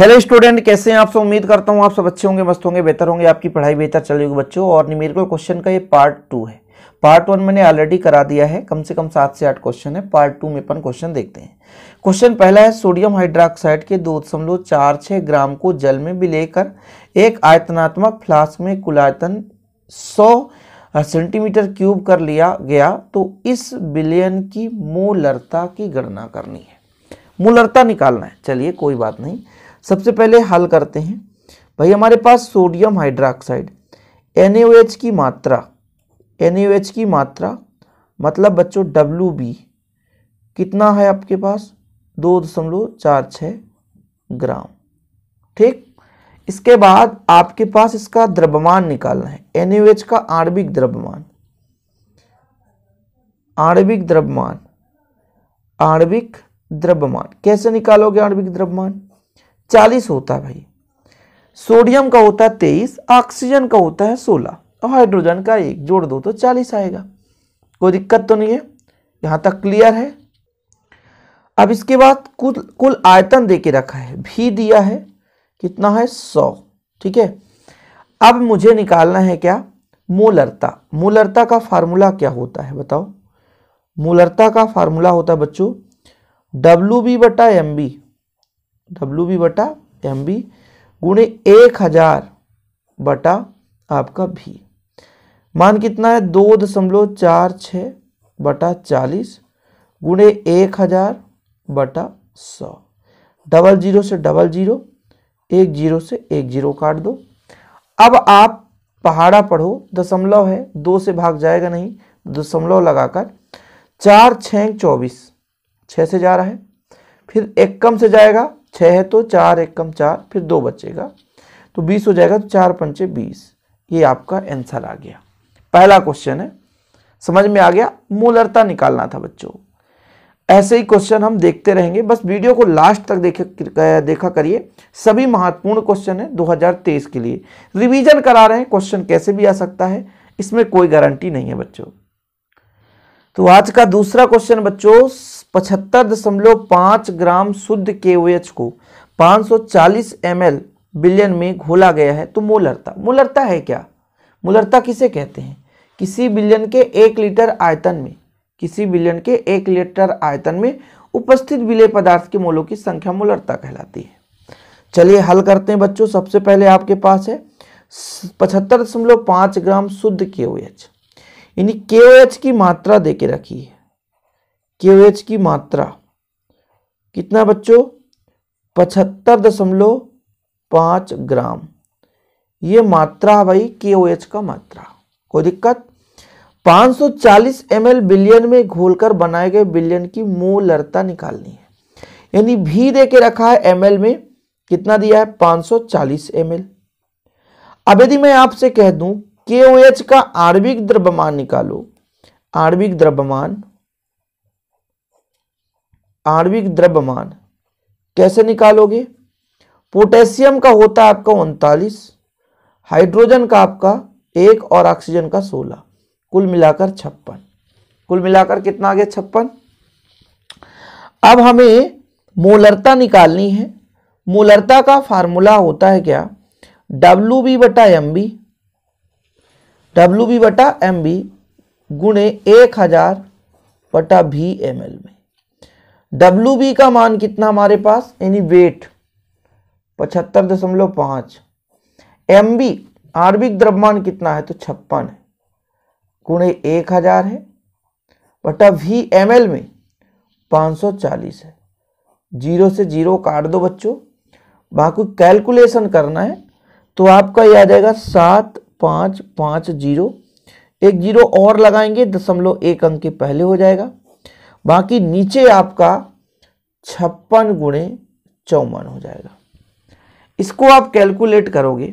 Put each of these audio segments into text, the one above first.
hello student कैसे हैं आप सब उम्मीद करता हूं आप सब अच्छे होंगे मस्त होंगे बेहतर होंगे आपकी पढ़ाई बेहतर चलेगी बच्चों और निमेरिकल क्वेश्चन का ये पार्ट टू है पार्ट वन मैंने ऑलरेडी करा दिया है कम से कम सात से आठ क्वेश्चन है पार्ट टू में अपन क्वेश्चन देखते हैं क्वेश्चन पहला है सोडियम हाइड्रोक्साइड के दो दशमलव चार छः ग्राम को जल में लेकर एक आयतनात्मक फ्लास्क में कुलायतन सौ सेंटीमीटर क्यूब कर लिया गया तो इस बिलियन की मूलरता की गणना करनी है मूलरता निकालना है चलिए कोई बात नहीं सबसे पहले हल करते हैं भाई हमारे पास सोडियम हाइड्रोक्साइड एन की मात्रा एन की मात्रा मतलब बच्चों डब्ल्यू कितना है आपके पास दो दशमलव चार छ ग्राम ठीक इसके बाद आपके पास इसका द्रव्यमान निकालना है एन का आणविक द्रव्यमान आणविक द्रव्यमान आणविक द्रव्यमान कैसे निकालोगे आणविक द्रव्यमान चालीस होता है भाई सोडियम का होता है तेईस ऑक्सीजन का होता है सोलह और हाइड्रोजन का एक जोड़ दो तो चालीस आएगा कोई दिक्कत तो नहीं है यहाँ तक क्लियर है अब इसके बाद कुल कुल आयतन दे के रखा है भी दिया है कितना है सौ ठीक है अब मुझे निकालना है क्या मूलरता मूलरता का फार्मूला क्या होता है बताओ मूलरता का फार्मूला होता है बच्चों डब्ल्यू बी बटा एम बी डब्ल्यू बी बटा एम बी गुणे एक हजार बटा आपका भी मान कितना है दो दशमलव चार छ बटा चालीस गुणे एक हजार बटा सौ डबल जीरो से डबल जीरो एक जीरो से एक जीरो काट दो अब आप पहाड़ा पढ़ो दशमलव है दो से भाग जाएगा नहीं दशमलव लगाकर चार छः चौबीस छः से जा रहा है फिर एक कम से जाएगा छः है तो चार एक कम चार फिर दो बचेगा तो बीस हो जाएगा तो चार पंचे बीस ये आपका आंसर आ गया पहला क्वेश्चन है समझ में आ गया मूलरता निकालना था बच्चों ऐसे ही क्वेश्चन हम देखते रहेंगे बस वीडियो को लास्ट तक देखे देखा करिए सभी महत्वपूर्ण क्वेश्चन है 2023 के लिए रिवीजन करा रहे हैं क्वेश्चन कैसे भी आ सकता है इसमें कोई गारंटी नहीं है बच्चों तो आज का दूसरा क्वेश्चन बच्चों पचहत्तर दशमलव पांच ग्राम शुद्ध के ओ एच को 540 ml बिलियन में घोला गया है तो मोलरता मोलरता है क्या मोलरता किसे कहते हैं किसी बिलियन के एक लीटर आयतन में किसी बिलियन के एक लीटर आयतन में उपस्थित विलय पदार्थ के मोलों की संख्या मोलरता कहलाती है चलिए हल करते हैं बच्चों सबसे पहले आपके पास है पचहत्तर दशमलव पांच ग्राम शुद्ध के ओ एच यानी के की मात्रा दे के रखी है के की मात्रा कितना बच्चों पचहत्तर दशमलव पाँच ग्राम ये मात्रा भाई के का मात्रा कोई दिक्कत 540 एल बिलियन में घोलकर बनाए गए बिलियन की मोलरता निकालनी है यानी भी दे के रखा है एल में कितना दिया है 540 एल अब यदि मैं आपसे कह दूं के ओ एच का आर्विक द्रव्यमान निकालो आर्विक द्रव्यमान आर्विक द्रव्यमान कैसे निकालोगे पोटेशियम का होता है आपका उनतालीस हाइड्रोजन का आपका एक और ऑक्सीजन का सोलह कुल मिलाकर छप्पन कुल मिलाकर कितना आ गया छप्पन अब हमें मोलरता निकालनी है मोलरता का फार्मूला होता है क्या डब्ल्यू बी बटा एम बी डब्ल्यू बी बटा एम बी गुणे एक हजार बटा भी एम एल में डब्ल्यू बी का मान कितना हमारे पास यानी वेट पचहत्तर दशमलव पाँच एम बी आर्विक द्रव्यमान कितना है तो छप्पन है गुणे एक हजार है बटा वी एम एल में सौ चालीस है जीरो से जीरो काट दो बच्चों बाकी कैलकुलेशन करना है तो आपका यह आ जाएगा सात पाँच पाँच जीरो एक जीरो और लगाएंगे दशमलव एक अंक के पहले हो जाएगा बाकी नीचे आपका छप्पन गुणे चौवन हो जाएगा इसको आप कैलकुलेट करोगे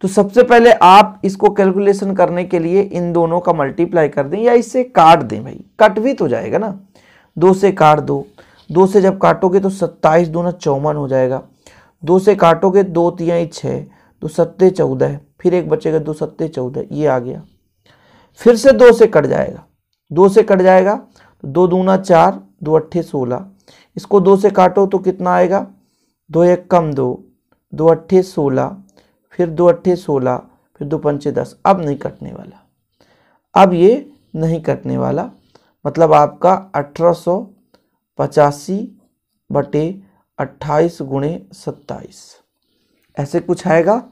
तो सबसे पहले आप इसको कैलकुलेशन करने के लिए इन दोनों का मल्टीप्लाई कर दें या इससे काट दें भाई कट भी तो जाएगा ना दो से काट दो दो से जब काटोगे तो सत्ताईस दो ना चौवन हो जाएगा दो से काटोगे दो तिहाई छः तो सत्ते चौदह फिर एक बचेगा दो सत्ते चौदह ये आ गया फिर से दो से कट जाएगा दो से कट जाएगा तो दो दूना चार दो अट्ठे सोलह इसको दो से काटो तो कितना आएगा दो एक कम दो दो अट्ठे सोलह फिर दो अट्ठे सोलह फिर दो पंचे दस अब नहीं कटने वाला अब ये नहीं कटने वाला मतलब आपका अठारह सौ पचासी बटे अट्ठाईस गुणे सत्ताईस ऐसे कुछ आएगा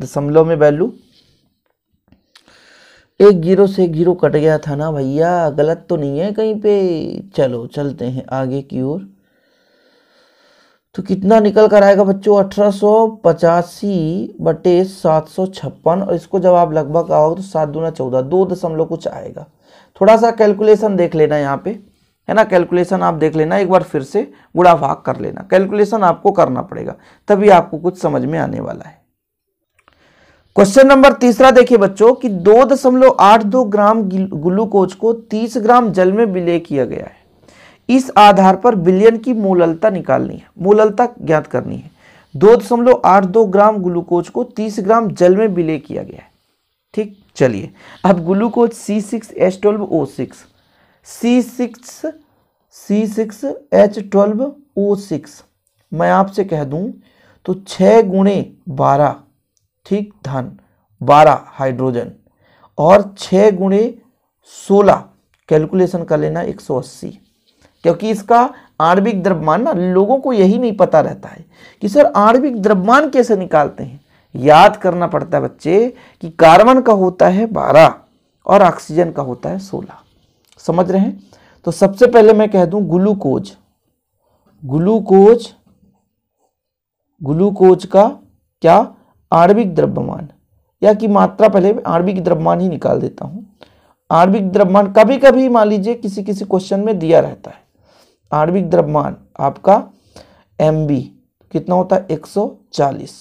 दशमलव में वैल्यू एक जीरो से एक जीरो कट गया था ना भैया गलत तो नहीं है कहीं पे चलो चलते हैं आगे की ओर तो कितना निकल कर आएगा बच्चों अठारह सौ पचासी बटे सात सौ छप्पन और इसको जब आप लगभग आओ तो सात दूना चौदह दो दशमलव कुछ आएगा थोड़ा सा कैलकुलेशन देख लेना यहाँ पे है ना कैलकुलेशन आप देख लेना एक बार फिर से गुड़ा भाग कर लेना कैलकुलेशन आपको करना पड़ेगा तभी आपको कुछ समझ में आने वाला है क्वेश्चन नंबर तीसरा देखिए बच्चों कि दो दशमलव आठ दो ग्राम ग्लूकोज को तीस ग्राम जल में विलय किया गया है इस आधार पर बिलियन की मूललता निकालनी है मूललता ज्ञात करनी है दो दशमलव आठ दो ग्राम ग्लूकोज को तीस ग्राम जल में विलय किया गया है ठीक चलिए अब glucose C six H twelve O six C six C six H twelve O six मैं आपसे कह दूं तो छः गुणे बारह ठीक धन बारह हाइड्रोजन और छः गुणे सोलह कैलकुलेशन कर लेना एक सौ अस्सी क्योंकि इसका आणविक द्रव्यमान ना लोगों को यही नहीं पता रहता है कि सर आणविक द्रव्यमान कैसे निकालते हैं याद करना पड़ता है बच्चे कि कार्बन का होता है बारह और ऑक्सीजन का होता है सोलह समझ रहे हैं तो सबसे पहले मैं कह दूं ग्लूकोज ग्लूकोज ग्लूकोज का क्या आणविक द्रव्यमान या की मात्रा पहले आणविक द्रव्यमान ही निकाल देता हूँ आणविक द्रव्यमान कभी कभी मान लीजिए किसी किसी क्वेश्चन में दिया रहता है आणविक द्रव्यमान आपका एम कितना होता है चालीस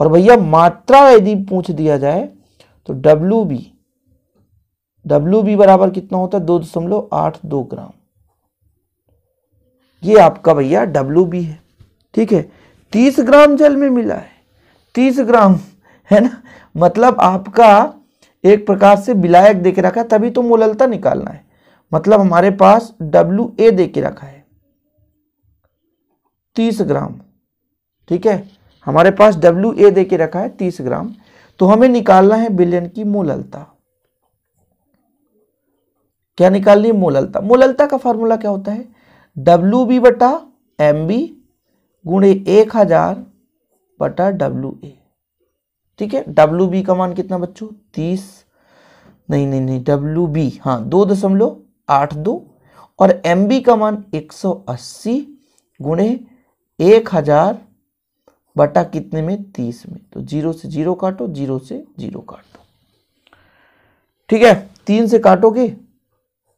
और भैया मात्रा यदि पूछ दिया जाए तो डब्ल्यू बी डब्ल्यू बी बराबर कितना होता है दो दशमलव आठ दो ग्राम ये आपका भैया डब्ल्यू बी है ठीक है तीस ग्राम जल में मिला है तीस ग्राम है ना मतलब आपका एक प्रकार से विलायक दे के रखा है तभी तो मोललता निकालना है मतलब हमारे पास डब्ल्यू ए दे के रखा है तीस ग्राम ठीक है हमारे पास डब्ल्यू ए दे के रखा है तीस ग्राम तो हमें निकालना है बिलियन की मोललता क्या निकालनी है मोललता मोललता का फॉर्मूला क्या होता है डब्ल्यू बी बटा एम बी गुणे एक हजार बटा डब्ल्यू ए ठीक है डब्ल्यू बी का मान कितना बच्चों तीस नहीं नहीं नहीं डब्ल्यू बी हाँ दो दशमलव आठ दो और एम बी का मान एक सौ अस्सी गुणे एक हजार बटा कितने में तीस में तो जीरो से जीरो काटो जीरो से जीरो काट दो ठीक है तीन से काटोगे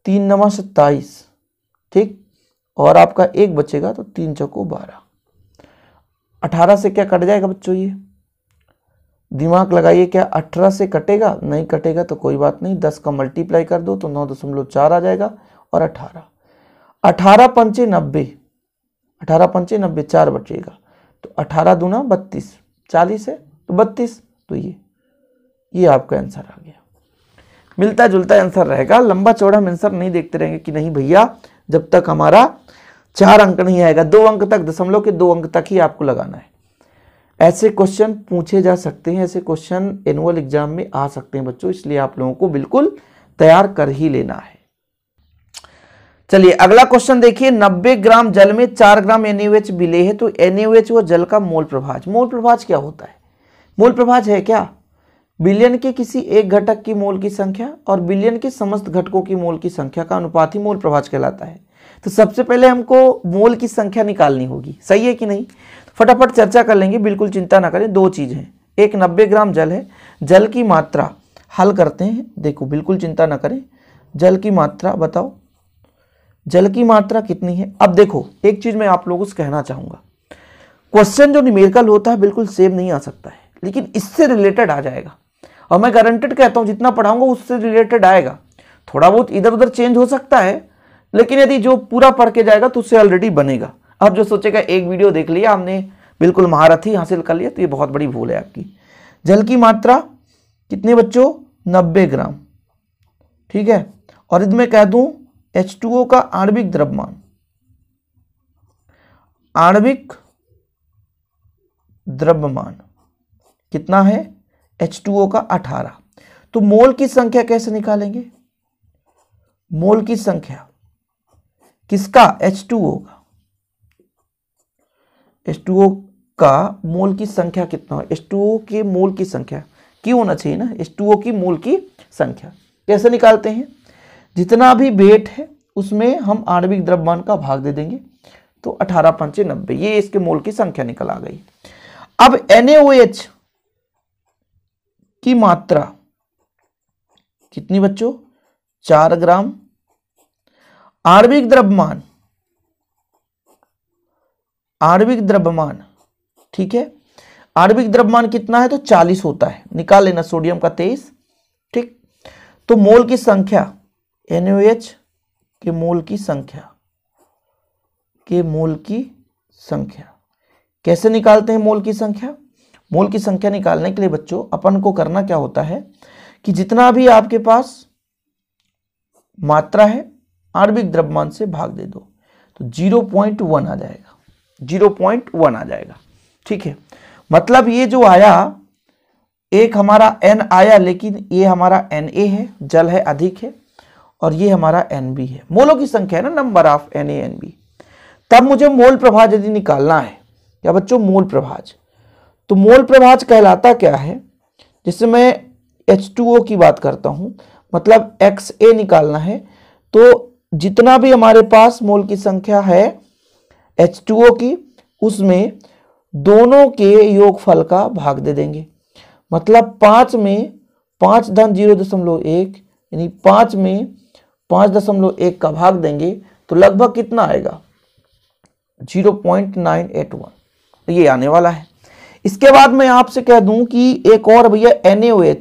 तीन नवा सत्ताईस ठीक और आपका एक बचेगा तो तीन चौको बारह अठारह से क्या कट जाएगा बच्चों ये दिमाग लगाइए क्या अठारह से कटेगा नहीं कटेगा तो कोई बात नहीं दस का मल्टीप्लाई कर दो तो नौ दशमलव चार आ जाएगा और अठारह अठारह पंचे नब्बे अठारह पंचे नब्बे चार बचेगा तो अठारह दूना बत्तीस चालीस है तो बत्तीस तो ये ये आपका आंसर आ गया मिलता जुलता आंसर रहेगा लंबा चौड़ा हम आंसर नहीं देखते रहेंगे कि नहीं भैया जब तक हमारा चार अंक नहीं आएगा दो अंक तक दशमलव के दो अंक तक ही आपको लगाना है ऐसे क्वेश्चन पूछे जा सकते हैं ऐसे क्वेश्चन एनुअल एग्जाम में आ सकते हैं बच्चों इसलिए आप लोगों को बिल्कुल तैयार कर ही लेना है चलिए अगला क्वेश्चन देखिए 90 ग्राम जल में 4 ग्राम एनएच मिले हैं तो एनएच वो जल का मूल प्रभाज मूल प्रभाज क्या होता है मूल प्रभाज है क्या बिलियन के किसी एक घटक की मोल की संख्या और बिलियन के समस्त घटकों की मोल की संख्या का अनुपात ही मोल प्रभाज कहलाता है तो सबसे पहले हमको मोल की संख्या निकालनी होगी सही है कि नहीं तो फटाफट चर्चा कर लेंगे बिल्कुल चिंता ना करें दो चीज़ हैं एक नब्बे ग्राम जल है जल की मात्रा हल करते हैं देखो बिल्कुल चिंता ना करें जल की मात्रा बताओ जल की मात्रा कितनी है अब देखो एक चीज़ मैं आप लोगों से कहना चाहूँगा क्वेश्चन जो निमेरकल होता है बिल्कुल सेम नहीं आ सकता है लेकिन इससे रिलेटेड आ जाएगा और मैं गारंटेड कहता हूँ जितना पढ़ाऊँगा उससे रिलेटेड आएगा थोड़ा बहुत इधर उधर चेंज हो सकता है लेकिन यदि जो पूरा पढ़ के जाएगा तो उससे ऑलरेडी बनेगा अब जो सोचेगा एक वीडियो देख लिया हमने बिल्कुल महारथी हासिल कर लिया तो ये बहुत बड़ी भूल है आपकी जल की मात्रा कितने बच्चों नब्बे ग्राम ठीक है और यदि मैं कह दूं एच का आणविक द्रव्यमान आणविक द्रव्यमान कितना है एच का अठारह तो मोल की संख्या कैसे निकालेंगे मोल की संख्या किसका एच टू ओ का एच टू ओ का मोल की संख्या कितना एच टू ओ के मोल की संख्या क्यों होना चाहिए ना एच टू ओ की मोल की संख्या कैसे निकालते हैं जितना भी वेट है उसमें हम आणविक द्रव्यमान का भाग दे देंगे तो अठारह पंचे नब्बे ये इसके मोल की संख्या निकल आ गई अब NaOH की मात्रा कितनी बच्चों चार ग्राम आर्विक द्रव्यमान आर्विक द्रव्यमान ठीक है आर्विक द्रव्यमान कितना है तो 40 होता है निकाल लेना सोडियम का 23 ठीक तो मोल की संख्या एनओएच के मोल की संख्या के मोल की संख्या कैसे निकालते हैं मोल की संख्या मोल की संख्या निकालने के लिए बच्चों अपन को करना क्या होता है कि जितना भी आपके पास मात्रा है आणविक द्रव्यमान से भाग दे दो तो जीरो पॉइंट वन आ जाएगा जीरो पॉइंट वन आ जाएगा ठीक है मतलब ये जो आया एक हमारा एन आया लेकिन ये हमारा एन ए है जल है अधिक है और ये हमारा एन बी है मोलों की संख्या है ना number of N A N B तब मुझे मोल प्रभाज यदि निकालना है या बच्चों मोल प्रभाज तो मोल प्रभाज कहलाता क्या है जिससे मैं H2O की बात करता हूं मतलब XA निकालना है तो जितना भी हमारे पास मोल की संख्या है एच टू ओ की उसमें दोनों के योगफल का भाग दे देंगे मतलब पांच में पांच धन जीरो दशमलव एक यानी पांच में पांच दशमलव एक का भाग देंगे तो लगभग कितना आएगा zero point nine eight one तो ये आने वाला है इसके बाद मैं आपसे कह दूं कि एक और भैया एन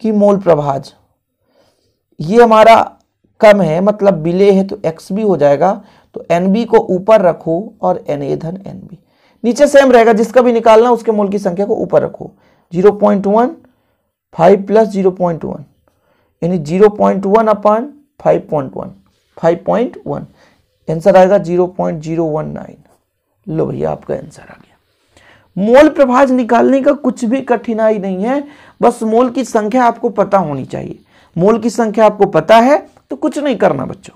की मोल प्रभाज ये हमारा कम है मतलब बिले है तो एक्स भी हो जाएगा तो एन बी को ऊपर रखो और एन ए धन एन बी नीचे सेम रहेगा जिसका भी निकालना उसके मोल की संख्या को ऊपर रखो zero point one five plus zero point one यानी जीरो पॉइंट वन अपन five point one five point one answer आएगा zero point zero one nine लो भैया आपका आंसर आ गया मोल प्रभाज निकालने का कुछ भी कठिनाई नहीं है बस मोल की संख्या आपको पता होनी चाहिए मोल की संख्या आपको पता है तो कुछ नहीं करना बच्चों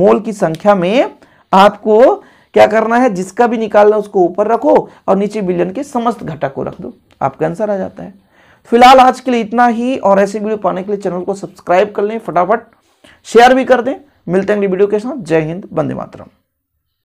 मोल की संख्या में आपको क्या करना है जिसका भी निकालना उसको ऊपर रखो और नीचे बिलियन के समस्त घटक को रख दो आपका आंसर आ जाता है फिलहाल आज के लिए इतना ही और ऐसे वीडियो पाने के लिए चैनल को सब्सक्राइब कर लें फटाफट शेयर भी कर दें मिलते हैं अगली वीडियो के साथ जय हिंद बंदे मातरम